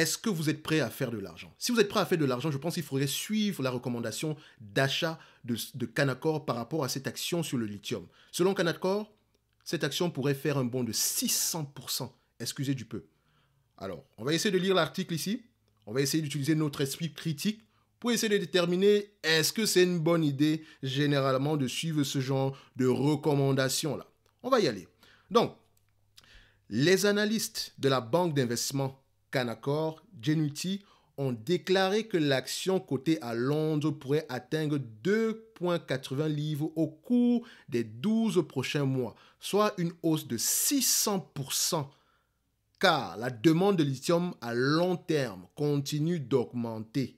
est-ce que vous êtes prêt à faire de l'argent Si vous êtes prêt à faire de l'argent, je pense qu'il faudrait suivre la recommandation d'achat de, Canaccord par rapport à cette action sur le lithium. Selon Canaccord, cette action pourrait faire un bond de 600%. Excusez du peu. Alors, on va essayer de lire l'article ici. On va essayer d'utiliser notre esprit critique pour essayer de déterminer est-ce que c'est une bonne idée généralement de suivre ce genre de recommandations-là. On va y aller. Donc, les analystes de la banque d'investissement Canaccord, Genuity ont déclaré que l'action cotée à Londres pourrait atteindre 2,80 livres au cours des 12 prochains mois, soit une hausse de 600%, car la demande de lithium à long terme continue d'augmenter.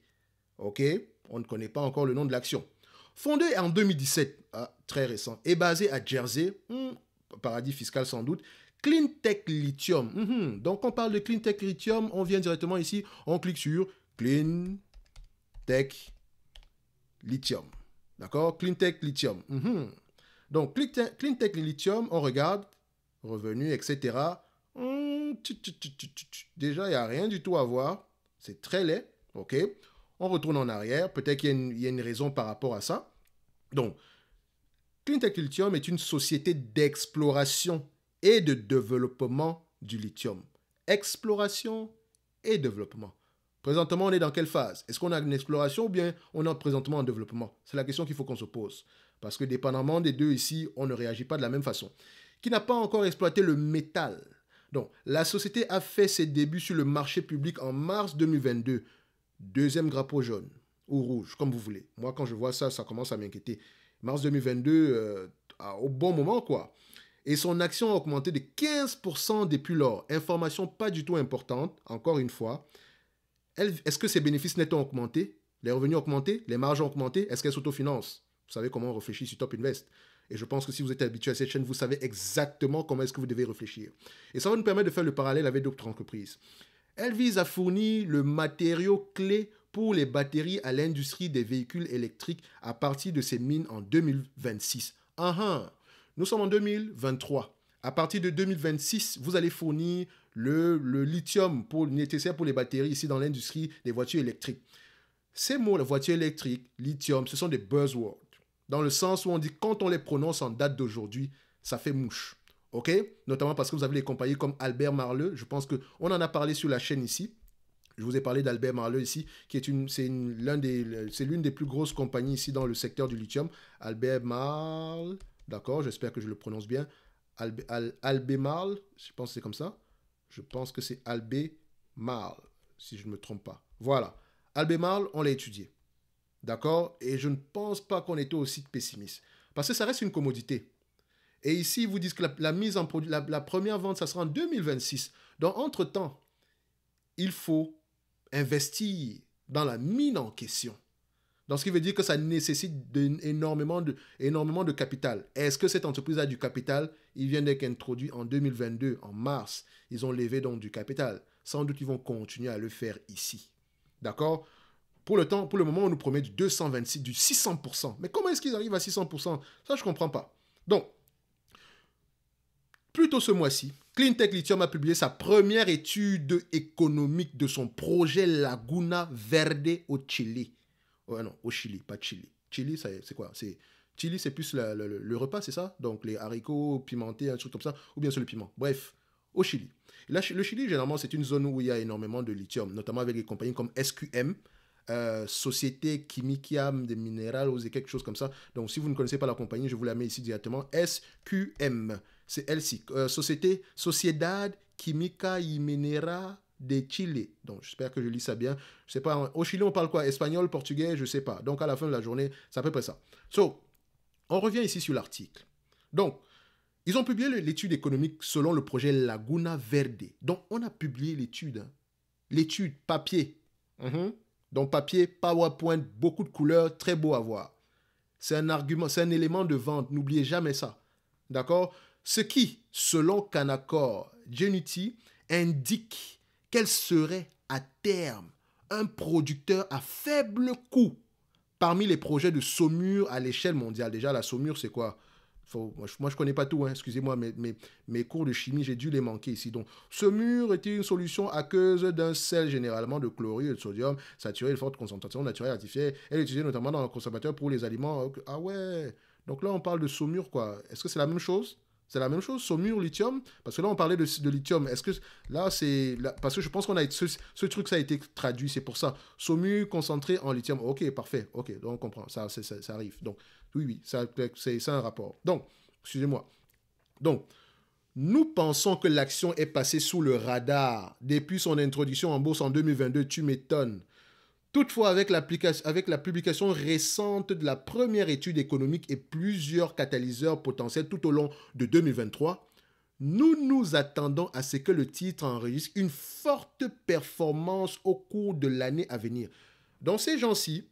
OK On ne connaît pas encore le nom de l'action. Fondée en 2017, euh, très récent, et basée à Jersey, hmm, paradis fiscal sans doute, CleanTech Lithium. Mhm. Donc, on parle de CleanTech Lithium. On vient directement ici. On clique sur CleanTech Lithium. D'accord CleanTech Lithium. Mhm. Donc, CleanTech Lithium, on regarde. Revenu, etc. Hum, Déjà, il n'y a rien du tout à voir. C'est très laid. OK On retourne en arrière. Peut-être qu'il y, a une raison par rapport à ça. Donc, CleanTech Lithium est une société d'exploration et de développement du lithium. Exploration et développement. Présentement, on est dans quelle phase Est-ce qu'on a une exploration ou bien on est présentement en développement C'est la question qu'il faut qu'on se pose. Parce que dépendamment des deux ici, on ne réagit pas de la même façon. Qui n'a pas encore exploité le métal Donc, la société a fait ses débuts sur le marché public en mars 2022. Deuxième drapeau jaune ou rouge, comme vous voulez. Moi, quand je vois ça, ça commence à m'inquiéter. Mars 2022, euh, au bon moment, quoi et son action a augmenté de 15% depuis lors. Information pas du tout importante, encore une fois. Est-ce que ses bénéfices nets ont augmenté Les revenus ont augmenté Les marges ont augmenté Est-ce qu'elle s'autofinance Vous savez comment on réfléchit sur Top Invest. Et je pense que si vous êtes habitué à cette chaîne, vous savez exactement comment est-ce que vous devez réfléchir. Et ça va nous permettre de faire le parallèle avec d'autres entreprises. Elle vise à fournir le matériau clé pour les batteries à l'industrie des véhicules électriques à partir de ses mines en 2026. Ah, ah! Nous sommes en 2023. À partir de 2026, vous allez fournir le, lithium pour, nécessaire pour les batteries ici dans l'industrie des voitures électriques. Ces mots, la voiture électrique, lithium, ce sont des buzzwords. Dans le sens où on dit quand on les prononce en date d'aujourd'hui, ça fait mouche. OK Notamment parce que vous avez les compagnies comme Albert Marleux. Je pense qu'on en a parlé sur la chaîne ici. Je vous ai parlé d'Albert Marleux ici, qui est une, c'est l'une des, des, plus grosses compagnies ici dans le secteur du lithium. Albert Marle, D'accord J'espère que je le prononce bien. Al, Albemarle, je pense que c'est comme ça. Je pense que c'est Albemarle, si je ne me trompe pas. Voilà. Albemarle, on l'a étudié. D'accord Et je ne pense pas qu'on était aussi pessimiste. Parce que ça reste une commodité. Et ici, ils vous disent que la, mise en produit, la, la, première vente, ça sera en 2026. Donc, entre-temps, il faut investir dans la mine en question. Donc, ce qui veut dire que ça nécessite énormément, de, capital. Est-ce que cette entreprise a du capital Ils viennent d'être introduits en 2022, en mars. Ils ont levé donc du capital. Sans doute, ils vont continuer à le faire ici. D'accord pour le, temps, pour le moment, on nous promet du 226, du 600%. Mais comment est-ce qu'ils arrivent à 600% Ça, je ne comprends pas. Donc, plus ce mois-ci, Cleantech Lithium a publié sa première étude économique de son projet Laguna Verde au Chili. Ouais, non, au Chili, pas Chili. Chili, c'est quoi C'est Chili, c'est plus le, repas, c'est ça Donc les haricots pimentés, un truc comme ça, ou bien sur le piment. Bref, au Chili. là, le Chili, généralement, c'est une zone où il y a énormément de lithium, notamment avec des compagnies comme SQM, euh, Société Quimiquiam de Minéraux et quelque chose comme ça. Donc, si vous ne connaissez pas la compagnie, je vous la mets ici directement. SQM, c'est elle euh, Société Sociedad Química y Minera de Chile. Donc j'espère que je lis ça bien. Je sais pas, au Chili on parle quoi Espagnol, portugais, je sais pas. Donc à la fin de la journée, c'est à peu près ça. So, on revient ici sur l'article. Donc, ils ont publié l'étude économique selon le projet Laguna Verde. Donc on a publié l'étude. Hein. L'étude papier. Mm-hmm. Donc papier, PowerPoint, beaucoup de couleurs, très beau à voir. C'est un argument, c'est un élément de vente, n'oubliez jamais ça. D'accord Ce qui, selon Canaccord Genuity, indique quel serait à terme un producteur à faible coût parmi les projets de saumure à l'échelle mondiale. Déjà, la saumure, c'est quoi moi, je, ne connais pas tout, hein, excusez-moi, mais, mes cours de chimie, j'ai dû les manquer ici. Donc, saumure était une solution aqueuse d'un sel généralement de chlorure et de sodium saturé de forte concentration naturelle artificielle. Elle est utilisée notamment dans le consommateur pour les aliments. Euh, ah ouais Donc là, on parle de saumure, quoi. Est-ce que c'est la même chose c'est la même chose, saumure, lithium. Parce que là, on parlait de, lithium. Est-ce que là, c'est. Parce que je pense qu'on a ce, ce truc, ça a été traduit, c'est pour ça. Saumure concentré en lithium. Ok, parfait. Ok, donc on comprend. Ça, ça, arrive. Donc, oui, oui, ça, c'est un rapport. Donc, excusez-moi. Donc, nous pensons que l'action est passée sous le radar depuis son introduction en bourse en 2022. Tu m'étonnes. Toutefois, avec, la publication récente de la première étude économique et plusieurs catalyseurs potentiels tout au long de 2023, nous nous attendons à ce que le titre enregistre une forte performance au cours de l'année à venir. Donc ces gens-ci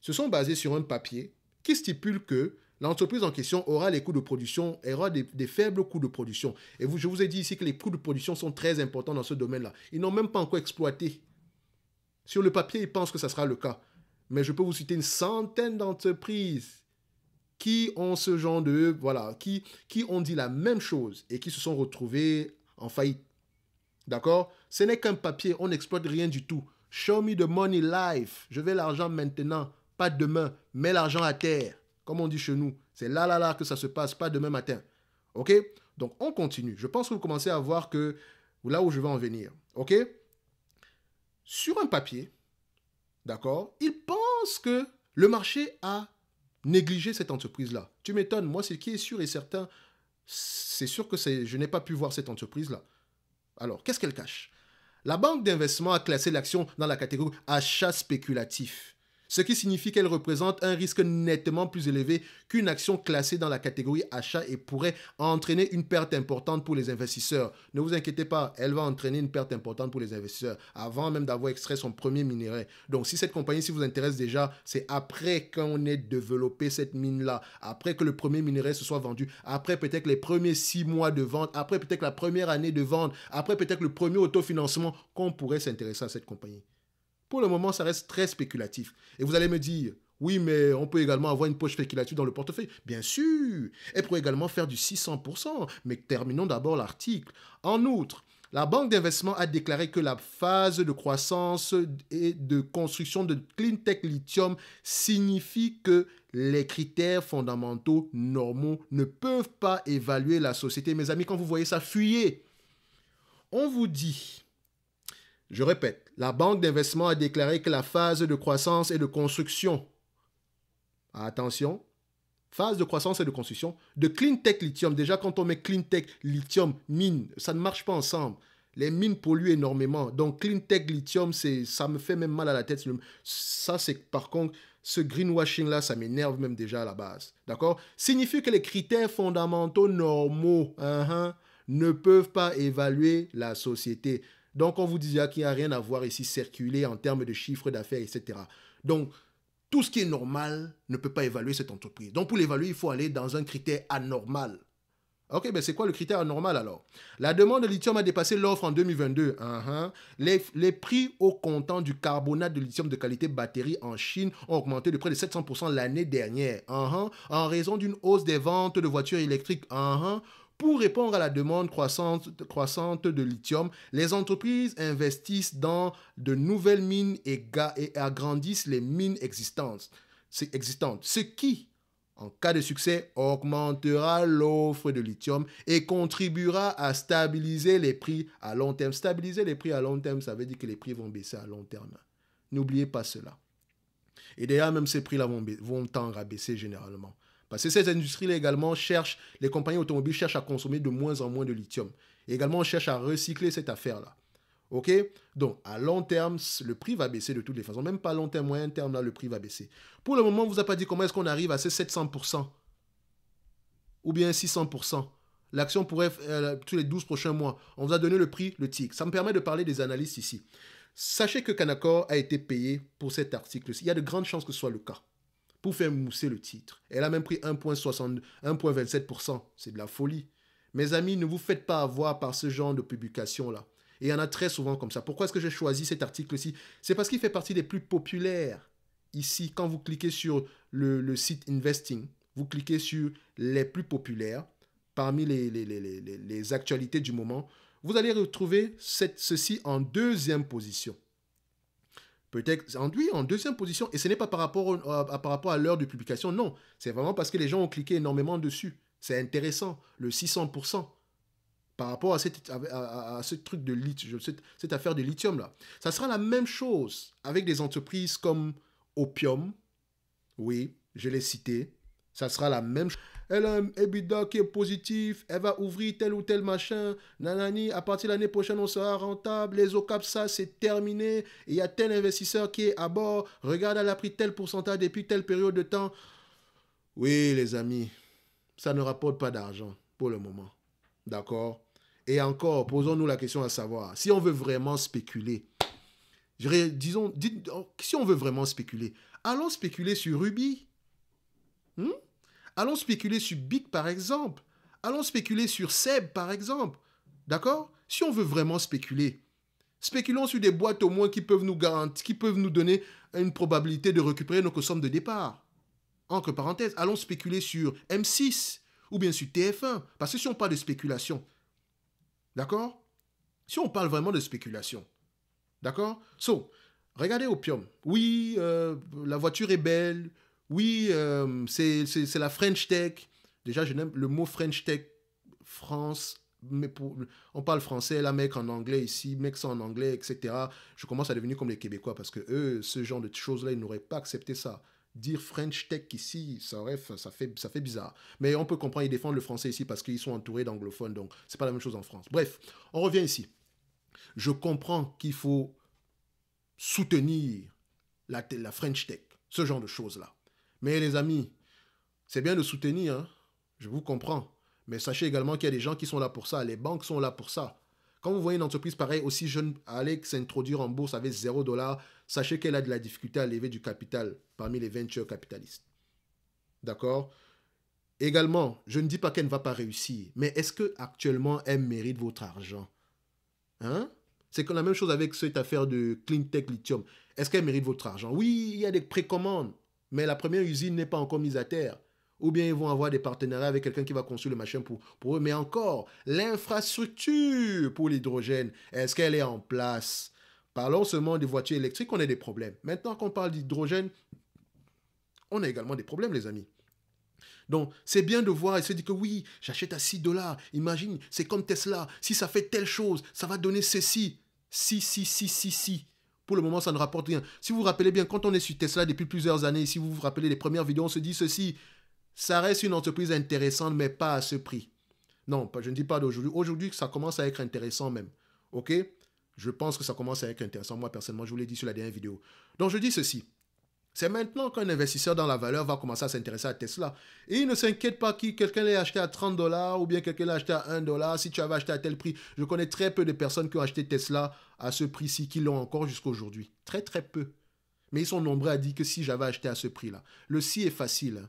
se sont basés sur un papier qui stipule que l'entreprise en question aura les coûts de production, aura des, faibles coûts de production. Et je vous ai dit ici que les coûts de production sont très importants dans ce domaine-là. Ils n'ont même pas encore exploité sur le papier, ils pensent que ça sera le cas. Mais je peux vous citer une centaine d'entreprises qui ont ce genre de... Voilà, qui, qui ont dit la même chose et qui se sont retrouvées en faillite. D'accord Ce n'est qu'un papier, on n'exploite rien du tout. Show me the money life. Je veux l'argent maintenant, pas demain. Mets l'argent à terre, comme on dit chez nous. C'est là, là, là que ça se passe, pas demain matin. OK Donc, on continue. Je pense que vous commencez à voir que là où je vais en venir. OK sur un papier, d'accord, ils pensent que le marché a négligé cette entreprise-là. Tu m'étonnes, moi, ce qui est sûr et certain, c'est sûr que je n'ai pas pu voir cette entreprise-là. Alors, qu'est-ce qu'elle cache La banque d'investissement a classé l'action dans la catégorie achat spéculatif ce qui signifie qu'elle représente un risque nettement plus élevé qu'une action classée dans la catégorie achat et pourrait entraîner une perte importante pour les investisseurs. Ne vous inquiétez pas, elle va entraîner une perte importante pour les investisseurs avant même d'avoir extrait son premier minerai. Donc si cette compagnie si vous intéresse déjà, c'est après qu'on ait développé cette mine-là, après que le premier minerai se soit vendu, après peut-être les premiers six mois de vente, après peut-être la première année de vente, après peut-être le premier autofinancement qu'on pourrait s'intéresser à cette compagnie. Pour le moment, ça reste très spéculatif. Et vous allez me dire, oui, mais on peut également avoir une poche spéculative dans le portefeuille. Bien sûr. Et pour également faire du 600%. Mais terminons d'abord l'article. En outre, la Banque d'investissement a déclaré que la phase de croissance et de construction de Tech Lithium signifie que les critères fondamentaux normaux ne peuvent pas évaluer la société. Mes amis, quand vous voyez ça, fuyez. On vous dit, je répète, la Banque d'investissement a déclaré que la phase de croissance et de construction, attention, phase de croissance et de construction de Clean Tech Lithium. Déjà, quand on met Clean Tech Lithium, mine, ça ne marche pas ensemble. Les mines polluent énormément. Donc, Clean Tech Lithium, ça me fait même mal à la tête. Ça, c'est par contre, ce greenwashing-là, ça m'énerve même déjà à la base. D'accord Signifie que les critères fondamentaux normaux hein, hein, ne peuvent pas évaluer la société. Donc on vous disait qu'il n'y a rien à voir ici circuler en termes de chiffres d'affaires, etc. Donc tout ce qui est normal ne peut pas évaluer cette entreprise. Donc pour l'évaluer, il faut aller dans un critère anormal. Ok, mais ben, c'est quoi le critère anormal alors La demande de lithium a dépassé l'offre en 2022. Uh-huh. les, prix au comptant du carbonate de lithium de qualité batterie en Chine ont augmenté de près de 700% l'année dernière. Uh-huh. En raison d'une hausse des ventes de voitures électriques. Uh-huh. Pour répondre à la demande croissante, de lithium, les entreprises investissent dans de nouvelles mines et, agrandissent les mines existantes, ce qui, en cas de succès, augmentera l'offre de lithium et contribuera à stabiliser les prix à long terme. Stabiliser les prix à long terme, ça veut dire que les prix vont baisser à long terme. N'oubliez pas cela. Et d'ailleurs, même ces prix-là vont tendre à baisser généralement. Parce que ces industries-là également cherchent, les compagnies automobiles cherchent à consommer de moins en moins de lithium. également, on cherche à recycler cette affaire-là. OK Donc, à long terme, le prix va baisser de toutes les façons. Même pas à long terme, moyen terme, là, le prix va baisser. Pour le moment, on ne vous a pas dit comment est-ce qu'on arrive à ces 700% ou bien 600%. L'action pourrait, euh, tous les 12 prochains mois, on vous a donné le prix, le TIC. Ça me permet de parler des analystes ici. Sachez que Canaccord a été payé pour cet article. Il y a de grandes chances que ce soit le cas pour faire mousser le titre. Elle a même pris 1,27%. C'est de la folie. Mes amis, ne vous faites pas avoir par ce genre de publication-là. Et il y en a très souvent comme ça. Pourquoi est-ce que j'ai choisi cet article-ci C'est parce qu'il fait partie des plus populaires. Ici, quand vous cliquez sur le, site Investing, vous cliquez sur les plus populaires parmi les, actualités du moment. Vous allez retrouver ceci en deuxième position peut-être oui, en deuxième position. Et ce n'est pas par rapport, à, par rapport à l'heure de publication, non. C'est vraiment parce que les gens ont cliqué énormément dessus. C'est intéressant, le 600%. Par rapport à, cette, à, ce truc de lithium, cette, cette, affaire de lithium là. Ça sera la même chose avec des entreprises comme Opium. Oui, je l'ai cité. Ça sera la même chose elle a un EBITDA qui est positif, elle va ouvrir tel ou tel machin, nanani, à partir de l'année prochaine, on sera rentable, les OCAP, ça, c'est terminé, il y a tel investisseur qui est à bord, regarde, elle a pris tel pourcentage depuis telle période de temps. Oui, les amis, ça ne rapporte pas d'argent pour le moment. D'accord Et encore, posons-nous la question à savoir, si on veut vraiment spéculer, disons, dites, si on veut vraiment spéculer, allons spéculer sur Ruby. Hmm? Allons spéculer sur BIC, par exemple. Allons spéculer sur Seb par exemple. D'accord Si on veut vraiment spéculer. Spéculons sur des boîtes au moins qui peuvent nous garantir, qui peuvent nous donner une probabilité de récupérer nos sommes de départ. Entre parenthèses, allons spéculer sur M6 ou bien sur TF1. Parce que si on parle de spéculation, d'accord Si on parle vraiment de spéculation, d'accord So, regardez Opium. Oui, euh, la voiture est belle. Oui, euh, c'est la French Tech. Déjà, je n'aime le mot French Tech, France, mais on parle français, la mec en anglais ici, mec ça en anglais, etc. Je commence à devenir comme les Québécois parce que eux, ce genre de choses-là, ils n'auraient pas accepté ça. Dire French Tech ici, ça, ça, fait, ça fait bizarre. Mais on peut comprendre, ils défendent le français ici parce qu'ils sont entourés d'anglophones, donc c'est pas la même chose en France. Bref, on revient ici. Je comprends qu'il faut soutenir la, la French Tech, ce genre de choses-là. Mais les amis, c'est bien de soutenir, hein. je vous comprends. Mais sachez également qu'il y a des gens qui sont là pour ça, les banques sont là pour ça. Quand vous voyez une entreprise pareille aussi jeune aller s'introduire en bourse avec 0 dollar, sachez qu'elle a de la difficulté à lever du capital parmi les ventures capitalistes. D'accord Également, je ne dis pas qu'elle ne va pas réussir, mais est-ce que actuellement elle mérite votre argent Hein C'est la même chose avec cette affaire de Clean Tech Lithium. Est-ce qu'elle mérite votre argent Oui, il y a des précommandes. Mais la première usine n'est pas encore mise à terre. Ou bien ils vont avoir des partenariats avec quelqu'un qui va construire le machin pour, eux. Mais encore, l'infrastructure pour l'hydrogène, est-ce qu'elle est en place Parlons seulement des voitures électriques, on a des problèmes. Maintenant qu'on parle d'hydrogène, on a également des problèmes, les amis. Donc, c'est bien de voir et se dire que oui, j'achète à 6 dollars. Imagine, c'est comme Tesla. Si ça fait telle chose, ça va donner ceci. Si, si, si, si, si. Pour le moment, ça ne rapporte rien. Si vous vous rappelez bien, quand on est sur Tesla depuis plusieurs années, si vous vous rappelez les premières vidéos, on se dit ceci, ça reste une entreprise intéressante, mais pas à ce prix. Non, je ne dis pas d'aujourd'hui. Aujourd'hui, ça commence à être intéressant même. OK Je pense que ça commence à être intéressant. Moi, personnellement, je vous l'ai dit sur la dernière vidéo. Donc, je dis ceci. C'est maintenant qu'un investisseur dans la valeur va commencer à s'intéresser à Tesla. Et il ne s'inquiète pas que quelqu'un l'ait acheté à 30 dollars ou bien quelqu'un l'a acheté à 1 dollar. Si tu avais acheté à tel prix, je connais très peu de personnes qui ont acheté Tesla à ce prix-ci, qui l'ont encore jusqu'à aujourd'hui. Très très peu. Mais ils sont nombreux à dire que si j'avais acheté à ce prix-là. Le si est facile.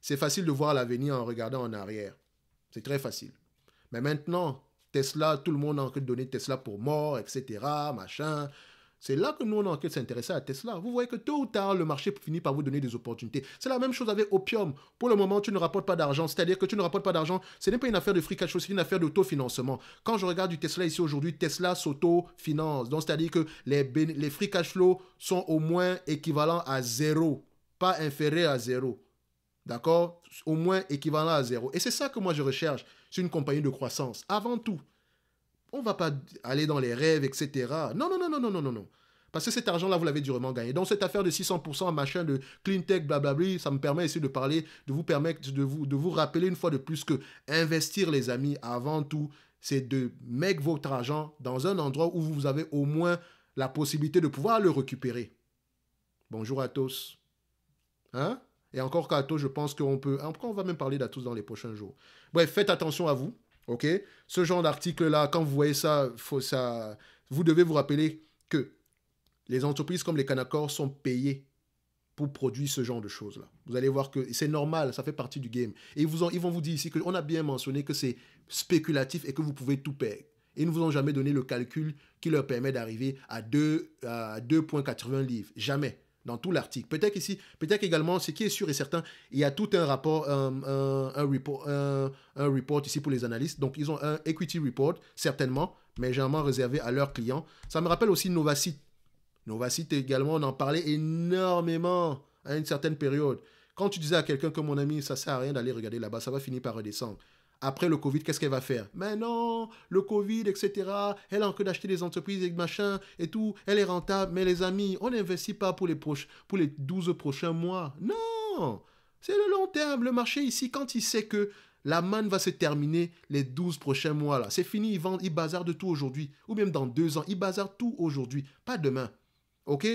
C'est facile de voir l'avenir en regardant en arrière. C'est très facile. Mais maintenant, Tesla, tout le monde a donner Tesla pour mort, etc. Machin. C'est là que nous, on a en train de s'intéresser à Tesla. Vous voyez que tôt ou tard, le marché finit par vous donner des opportunités. C'est la même chose avec Opium. Pour le moment, tu ne rapportes pas d'argent. C'est-à-dire que tu ne rapportes pas d'argent. Ce n'est pas une affaire de free cash flow, c'est une affaire d'autofinancement. Quand je regarde du Tesla ici aujourd'hui, Tesla s'autofinance. Donc, c'est-à-dire que les, free cash flow sont au moins équivalents à zéro, pas inférieurs à zéro. D'accord Au moins équivalents à zéro. Et c'est ça que moi, je recherche. C'est une compagnie de croissance. Avant tout. On va pas aller dans les rêves, etc. Non, non, non, non, non, non, non, non. Parce que cet argent-là, vous l'avez durement gagné. Donc, cette affaire de 600%, machin, de clean tech, blablabla, ça me permet ici de parler, de vous permettre, de vous, de vous rappeler une fois de plus que investir, les amis, avant tout, c'est de mettre votre argent dans un endroit où vous avez au moins la possibilité de pouvoir le récupérer. Bonjour à tous. Hein? Et encore tous, je pense qu'on peut... Encore, on va même parler tous dans les prochains jours. Bref, faites attention à vous. Ce genre d'article-là, quand vous voyez ça, faut ça, vous devez vous rappeler que les entreprises comme les canacor sont payées pour produire ce genre de choses-là. Vous allez voir que c'est normal, ça fait partie du game. Et ils, vous ils vont vous dire ici qu'on a bien mentionné que c'est spéculatif et que vous pouvez tout perdre. Ils ne vous ont jamais donné le calcul qui leur permet d'arriver à 2,80 à livres. Jamais dans tout l'article. Peut-être ici, peut-être également, ce qui est sûr et certain, il y a tout un rapport, un, report, un, report, ici pour les analystes. Donc, ils ont un equity report, certainement, mais généralement réservé à leurs clients. Ça me rappelle aussi Novacite. Novacite également, on en parlait énormément à une certaine période. Quand tu disais à quelqu'un que mon ami, ça sert à rien d'aller regarder là-bas, ça va finir par redescendre après le Covid, qu'est-ce qu'elle va faire Mais ben non, le Covid, etc. Elle a encore d'acheter des entreprises et machin et tout. Elle est rentable. Mais les amis, on n'investit pas pour les, proches, pour les 12 prochains mois. Non C'est le long terme. Le marché ici, quand il sait que la manne va se terminer les 12 prochains mois, là, c'est fini. Ils vendent, ils bazardent tout aujourd'hui. Ou même dans deux ans. Ils bazardent tout aujourd'hui. Pas demain. OK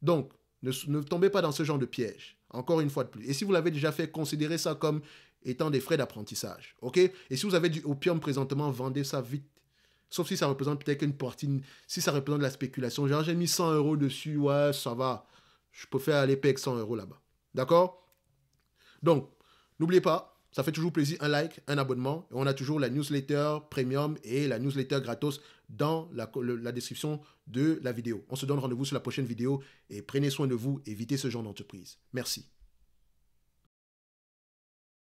Donc, ne, ne tombez pas dans ce genre de piège. Encore une fois de plus. Et si vous l'avez déjà fait, considérez ça comme étant des frais d'apprentissage. OK Et si vous avez du opium présentement, vendez ça vite. Sauf si ça représente peut-être une partie, si ça représente de la spéculation. Genre, j'ai mis 100 euros dessus, ouais, ça va. Je peux faire aller payer 100 euros là-bas. D'accord Donc, n'oubliez pas, ça fait toujours plaisir, un like, un abonnement. Et on a toujours la newsletter premium et la newsletter gratos dans la, la description de la vidéo. On se donne rendez-vous sur la prochaine vidéo et prenez soin de vous, évitez ce genre d'entreprise. Merci.